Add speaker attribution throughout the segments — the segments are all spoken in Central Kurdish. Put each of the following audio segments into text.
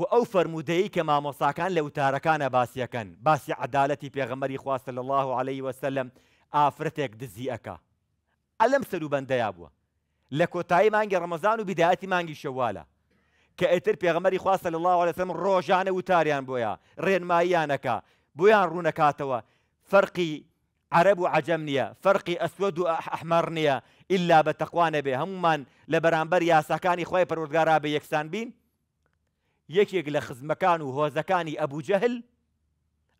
Speaker 1: و ئەو فرەرمودەیە کە مامۆساکان لە وتارەکانە باسیەکەن باسی عدالەتی پێغەمەری خواستە لە الله عليه وسلم ئافرەتێک دزی ئەەکە ئەلم سەر و بەندەیا بووە لە کۆتایی مانگی ڕەمەزان و بیداەتی مانگی شەوالە کە ئەتر پێغەمەری خواستە لە الله عليهسم ڕۆژانە وتاریان بۆیە ڕێنماییانەکە بۆیان ڕوونەکاتەوە فەرقی عرب و عجەم نییە فەرقی ئەسود و ئەحمەر نییە ئللا بە تەخواانە بێ هەمومان لە بەرامبەر یاساکانی خی پەرۆگارا بە یەکسان بین یەکێک لە هو و ابو جهل جەهل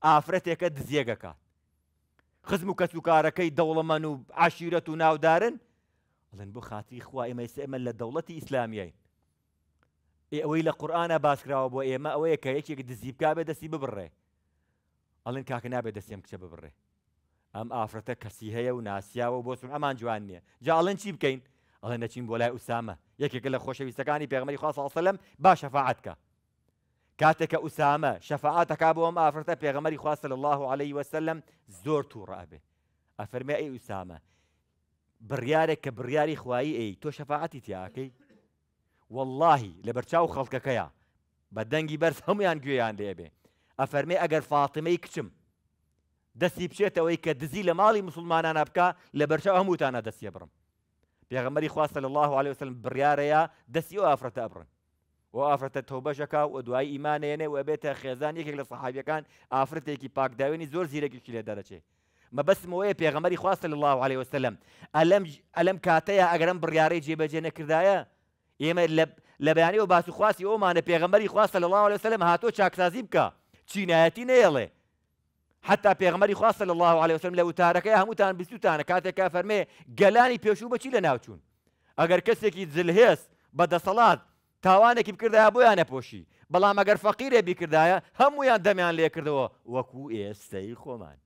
Speaker 1: ئافرەتێکە دزیێگەکات خزم و کەسوکارەکەی دەوڵەمەن و عاشیرەت و ناودارن بو بۆ خاتی خوا ئێمە ئێمە لە دەوڵەتی ئیسلامیین ئەوەی لە قورآە باسکراوە بۆ ئێمە ئەوەیە کە یەکێک دزیبکا بێ دەستی ببره ئەڵێن کاکە نابێت دەستیم کچە ببڕێ ئەم ئافرەتە کەسی هەیە و ناسیاوە بۆ سم ئەمان جوان نییە جاڵەن چی بکەین ئەڵێن نەچین بۆ لای ئوسامە یەکێکە لە خۆشەویستەکانی پێغمەی خوا ساڵسەلم باشەفاعاتکە كاتك أسامة شفاعتك أبو أم أفرت ئافرەتە پێغەمەری خواستل الله عليه وسلم زورتو رأبه أفرم أي أسامة بڕیارێک کە بڕیاری أي تو شفاعتي تياكي والله واللهی خلقك بەرچاو بدنجي برس هم بەرز هەمویان گوێیان أفرم ئەفەرمێ ئەگەر فاتمەی کچم دەستی بچێتەوەی کە دزی لە ماڵی مسلمانانە بکە لە بەرچاو هەمووتانە دەستی بڕم پێغەمەری خواستە لە الله عليه وسلم بڕیارەیە دەستی و أفرت أبرم و ئافرەتە تۆبەشەکە و دوای ئیمانێنێ و ئەبێتە خێزان یەکێک لە سەحابیەکان ئافرەتێکی پاکداوێنی زۆر زیرەکیشی لێ دەرەچێت مەبەسمەوەی پێغەمەری خواستە لە الله عليه وسلم ئەلم کاتەیە ئەگەرم بڕیارەی جێبەجێ نەکردایە ئێمە لە بەیانی و باس و خواستی ئەومانە پێغەمەری خواستە لە الله عليه وسلم هاتۆ چاکسازی بکە چینایەتی نەیەڵێ حتا پێغمەری خواستە لە الله عليه وسلم لە وتارەکەی هەمووتان بستوتانە کاتێکا فەرمێ گەلانی پێشوو بەچی لە ناوچوون ئەگەر کەسێکی زلهێست بەدەسەڵات تاوانێکی بکردایە بۆیان نەپۆشی بەڵام ئەگەر فەقیرێ بیکردایە هەمویان دەمیان لێکردەوە وەکوو ئێستەی خۆمان.